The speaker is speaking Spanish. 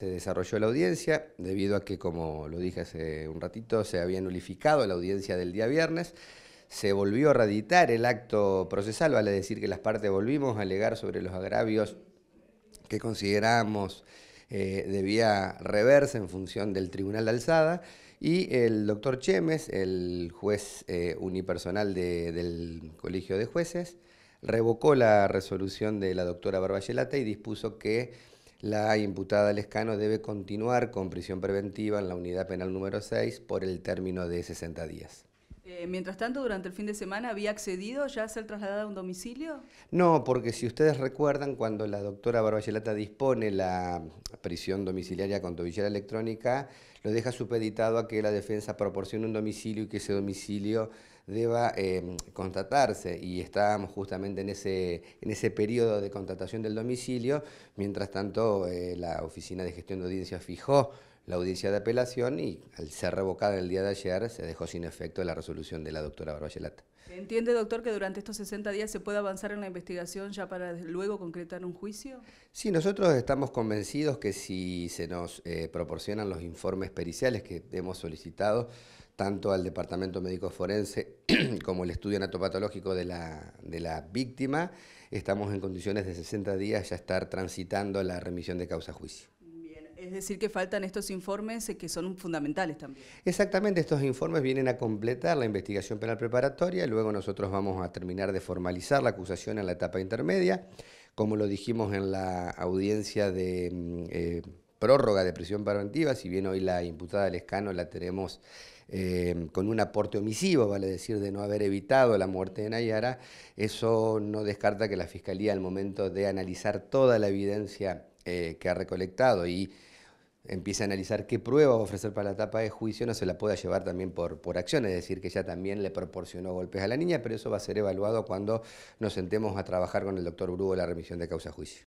Se desarrolló la audiencia debido a que, como lo dije hace un ratito, se había nulificado la audiencia del día viernes. Se volvió a reeditar el acto procesal, vale decir que las partes volvimos a alegar sobre los agravios que consideramos eh, debía reverse en función del Tribunal de Alzada. Y el doctor Chemes, el juez eh, unipersonal del Colegio de Jueces, revocó la resolución de la doctora Barbayelata y dispuso que la imputada Lescano debe continuar con prisión preventiva en la unidad penal número 6 por el término de 60 días. Eh, mientras tanto, durante el fin de semana, ¿había accedido ya a ser trasladada a un domicilio? No, porque si ustedes recuerdan, cuando la doctora Barbayelata dispone la prisión domiciliaria con tobillera electrónica, lo deja supeditado a que la defensa proporcione un domicilio y que ese domicilio deba eh, contratarse y estábamos justamente en ese, periodo de contratación del domicilio, mientras tanto eh, la Oficina de Gestión de Audiencia fijó la audiencia de apelación y al ser revocada el día de ayer se dejó sin efecto la resolución de la doctora Barbachelat. ¿Entiende, doctor, que durante estos 60 días se puede avanzar en la investigación ya para luego concretar un juicio? Sí, nosotros estamos convencidos que si se nos eh, proporcionan los informes periciales que hemos solicitado, tanto al Departamento Médico Forense como el estudio anatopatológico de la, de la víctima, estamos en condiciones de 60 días ya estar transitando la remisión de causa juicio. Es decir, que faltan estos informes eh, que son fundamentales también. Exactamente, estos informes vienen a completar la investigación penal preparatoria, luego nosotros vamos a terminar de formalizar la acusación en la etapa intermedia, como lo dijimos en la audiencia de mm, eh, prórroga de prisión preventiva, si bien hoy la imputada Lescano la tenemos eh, con un aporte omisivo, vale decir, de no haber evitado la muerte de Nayara, eso no descarta que la Fiscalía al momento de analizar toda la evidencia eh, que ha recolectado y empieza a analizar qué prueba va a ofrecer para la etapa de juicio, no se la pueda llevar también por, por acción, es decir, que ya también le proporcionó golpes a la niña, pero eso va a ser evaluado cuando nos sentemos a trabajar con el doctor Brugo la remisión de causa juicio.